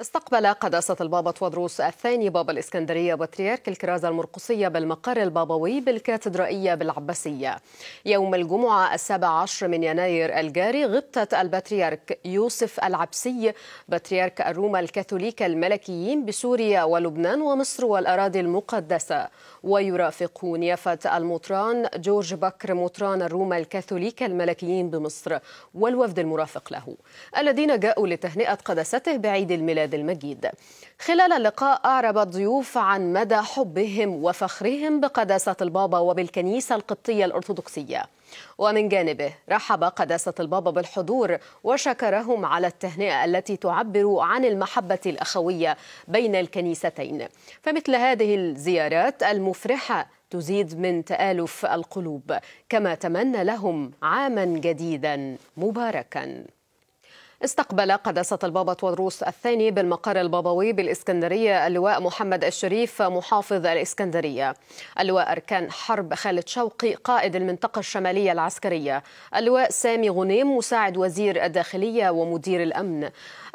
استقبل قداسة البابا تودروس الثاني بابا الإسكندرية بطريرك الكرازة المرقصية بالمقر البابوي بالكاتدرائية بالعباسية يوم الجمعة السابع عشر من يناير الجاري غبطة البطريرك يوسف العبسي بطريرك الروم الكاثوليك الملكيين بسوريا ولبنان ومصر والأراضي المقدسة ويرافقون نيافة المطران جورج بكر مطران الروم الكاثوليك الملكيين بمصر والوفد المرافق له الذين جاءوا لتهنئة قداسته بعيد الميلاد خالد المجيد خلال اللقاء أعرب الضيوف عن مدى حبهم وفخرهم بقداسة البابا وبالكنيسة القبطية الأرثوذكسية ومن جانبه رحب قداسة البابا بالحضور وشكرهم على التهنئة التي تعبر عن المحبة الأخوية بين الكنيستين فمثل هذه الزيارات المفرحة تزيد من تآلف القلوب كما تمنى لهم عاما جديدا مباركا استقبل قداسة البابا طوادروس الثاني بالمقر البابوي بالإسكندرية اللواء محمد الشريف محافظ الإسكندرية اللواء أركان حرب خالد شوقي قائد المنطقة الشمالية العسكرية اللواء سامي غنيم مساعد وزير الداخلية ومدير الأمن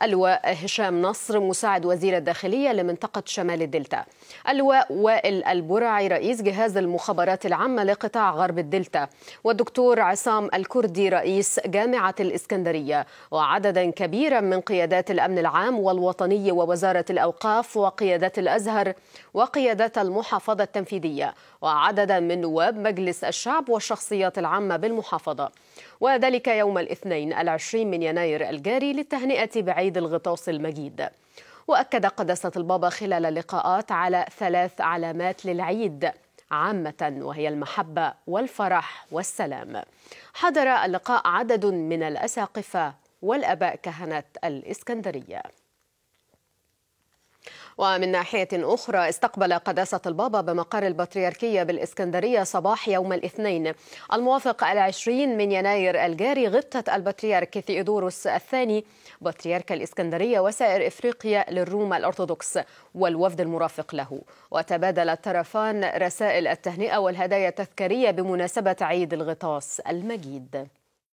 اللواء هشام نصر مساعد وزير الداخلية لمنطقة شمال الدلتا اللواء وائل البرعي رئيس جهاز المخابرات العامة لقطاع غرب الدلتا والدكتور عصام الكردي رئيس جامعة الإسكندرية وعدد عددا كبيرا من قيادات الأمن العام والوطني ووزارة الأوقاف وقيادة الأزهر وقيادة المحافظة التنفيذية وعددا من نواب مجلس الشعب والشخصيات العامة بالمحافظة وذلك يوم الاثنين العشرين من يناير الجاري للتهنئة بعيد الغطاس المجيد وأكد قداسة البابا خلال اللقاءات على ثلاث علامات للعيد عامة وهي المحبة والفرح والسلام. حضر اللقاء عدد من الأساقفة والأباء كهنة الإسكندرية ومن ناحية أخرى استقبل قداسة البابا بمقر البطريركية بالإسكندرية صباح يوم الاثنين الموافق العشرين من يناير الجاري غبطة البطريرك ثيودوروس الثاني بطريرك الإسكندرية وسائر إفريقيا للروم الأرثوذكس والوفد المرافق له وتبادل الطرفان رسائل التهنئة والهدايا التذكارية بمناسبة عيد الغطاس المجيد